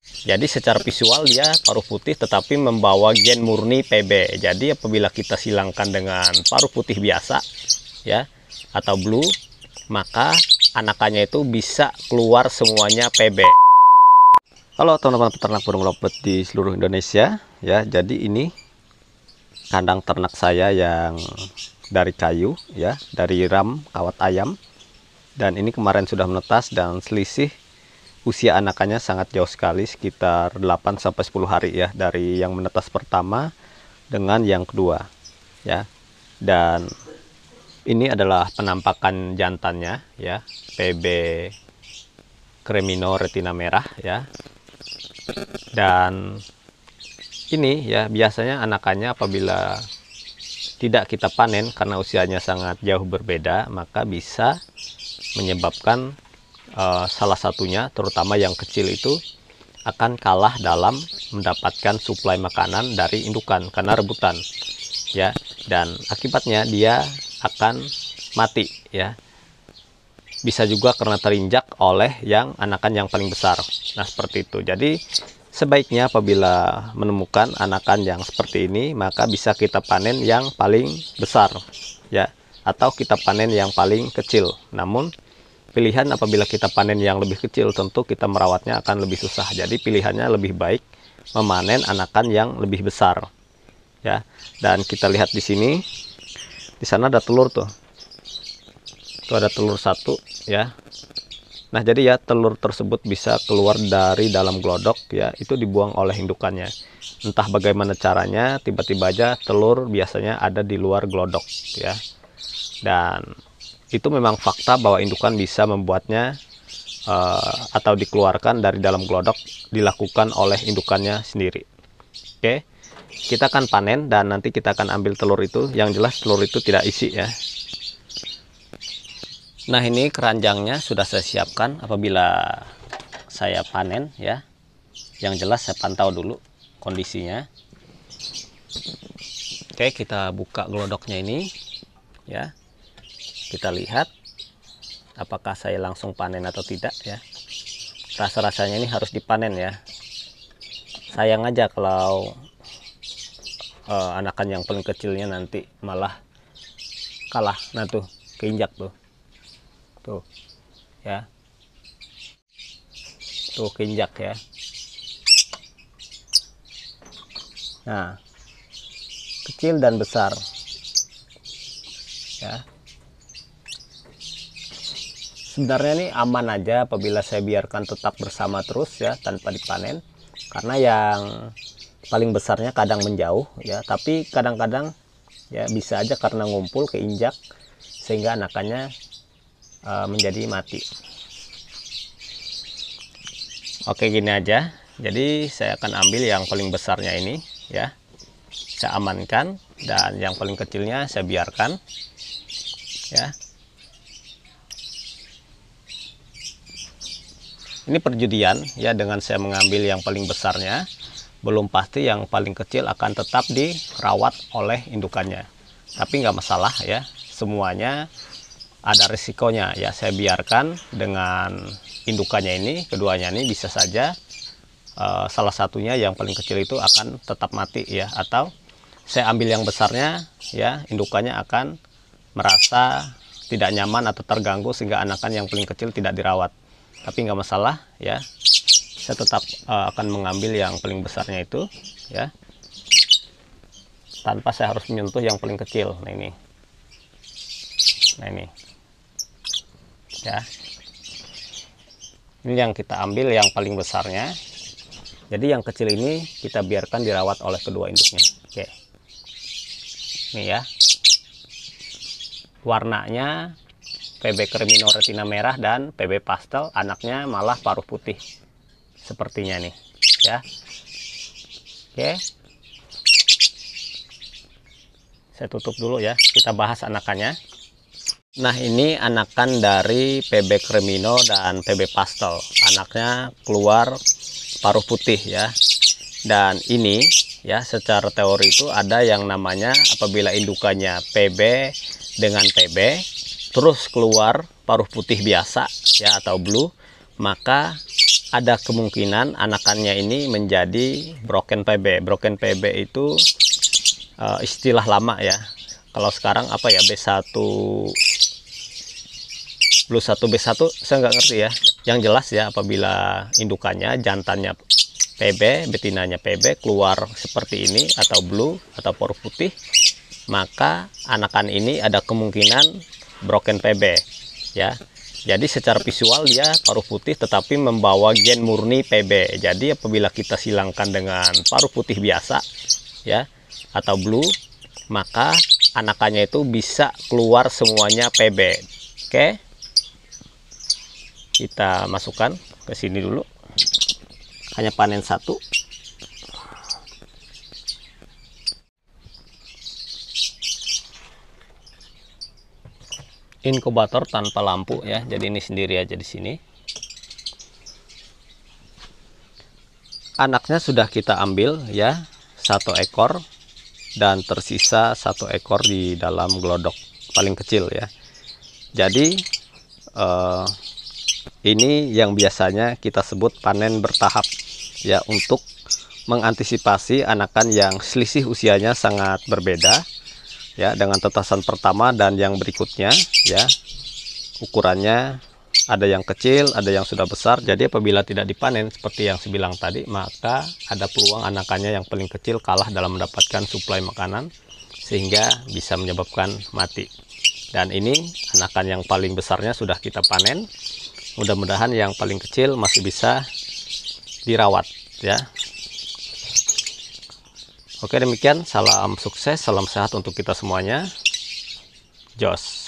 Jadi secara visual dia paruh putih tetapi membawa gen murni PB. Jadi apabila kita silangkan dengan paruh putih biasa ya atau blue maka anakannya itu bisa keluar semuanya PB. Halo teman-teman peternak burung lopet di seluruh Indonesia ya. Jadi ini kandang ternak saya yang dari kayu ya, dari ram kawat ayam. Dan ini kemarin sudah menetas dan selisih usia anakannya sangat jauh sekali sekitar 8 sampai 10 hari ya dari yang menetas pertama dengan yang kedua ya. Dan ini adalah penampakan jantannya ya, PB Cremino retina merah ya. Dan ini ya biasanya anakannya apabila tidak kita panen karena usianya sangat jauh berbeda maka bisa menyebabkan uh, salah satunya terutama yang kecil itu akan kalah dalam mendapatkan suplai makanan dari indukan karena rebutan ya dan akibatnya dia akan mati ya bisa juga karena terinjak oleh yang anakan yang paling besar nah seperti itu jadi sebaiknya apabila menemukan anakan yang seperti ini maka bisa kita panen yang paling besar ya atau kita panen yang paling kecil namun pilihan apabila kita panen yang lebih kecil tentu kita merawatnya akan lebih susah jadi pilihannya lebih baik memanen anakan yang lebih besar ya dan kita lihat di sini di sana ada telur tuh tuh ada telur satu ya Nah, jadi ya telur tersebut bisa keluar dari dalam glodok ya, itu dibuang oleh indukannya. Entah bagaimana caranya, tiba-tiba aja telur biasanya ada di luar glodok ya. Dan itu memang fakta bahwa indukan bisa membuatnya uh, atau dikeluarkan dari dalam glodok dilakukan oleh indukannya sendiri. Oke. Kita akan panen dan nanti kita akan ambil telur itu. Yang jelas telur itu tidak isi ya. Nah, ini keranjangnya sudah saya siapkan apabila saya panen ya. Yang jelas saya pantau dulu kondisinya. Oke, kita buka glodoknya ini ya kita lihat apakah saya langsung panen atau tidak ya rasa-rasanya ini harus dipanen ya sayang aja kalau uh, anakan yang paling kecilnya nanti malah kalah nah tuh keinjak tuh tuh ya tuh keinjak ya nah kecil dan besar ya sebenarnya ini aman aja apabila saya biarkan tetap bersama terus ya tanpa dipanen karena yang paling besarnya kadang menjauh ya tapi kadang-kadang ya bisa aja karena ngumpul keinjak sehingga anakannya e, menjadi mati oke gini aja jadi saya akan ambil yang paling besarnya ini ya saya amankan dan yang paling kecilnya saya biarkan ya Ini perjudian ya dengan saya mengambil yang paling besarnya, belum pasti yang paling kecil akan tetap dirawat oleh indukannya. Tapi nggak masalah ya, semuanya ada risikonya ya. Saya biarkan dengan indukannya ini, keduanya ini bisa saja e, salah satunya yang paling kecil itu akan tetap mati ya atau saya ambil yang besarnya ya indukannya akan merasa tidak nyaman atau terganggu sehingga anakan yang paling kecil tidak dirawat tapi nggak masalah ya saya tetap uh, akan mengambil yang paling besarnya itu ya tanpa saya harus menyentuh yang paling kecil nah ini nah ini ya ini yang kita ambil yang paling besarnya jadi yang kecil ini kita biarkan dirawat oleh kedua induknya oke ini ya warnanya PB Kermino retina merah dan PB pastel anaknya malah paruh putih sepertinya nih ya oke saya tutup dulu ya kita bahas anakannya nah ini anakan dari PB Kremino dan PB Pastel anaknya keluar paruh putih ya dan ini ya secara teori itu ada yang namanya apabila indukannya PB dengan PB terus keluar paruh putih biasa ya atau blue maka ada kemungkinan anakannya ini menjadi broken PB. Broken PB itu uh, istilah lama ya. Kalau sekarang apa ya B1 plus 1 B1 saya nggak ngerti ya. Yang jelas ya apabila indukannya jantannya PB, betinanya PB keluar seperti ini atau blue atau paruh putih, maka anakan ini ada kemungkinan broken PB ya. Jadi secara visual dia paruh putih tetapi membawa gen murni PB. Jadi apabila kita silangkan dengan paruh putih biasa ya atau blue maka anakannya itu bisa keluar semuanya PB. Oke. Kita masukkan ke sini dulu. Hanya panen satu. inkubator tanpa lampu ya jadi ini sendiri aja di sini anaknya sudah kita ambil ya satu ekor dan tersisa satu ekor di dalam glodok paling kecil ya jadi eh, ini yang biasanya kita sebut panen bertahap ya untuk mengantisipasi anakan yang selisih usianya sangat berbeda ya dengan tetasan pertama dan yang berikutnya ya ukurannya ada yang kecil ada yang sudah besar jadi apabila tidak dipanen seperti yang saya bilang tadi maka ada peluang anakannya yang paling kecil kalah dalam mendapatkan suplai makanan sehingga bisa menyebabkan mati dan ini anakan yang paling besarnya sudah kita panen mudah-mudahan yang paling kecil masih bisa dirawat ya Oke demikian, salam sukses, salam sehat untuk kita semuanya. Jos.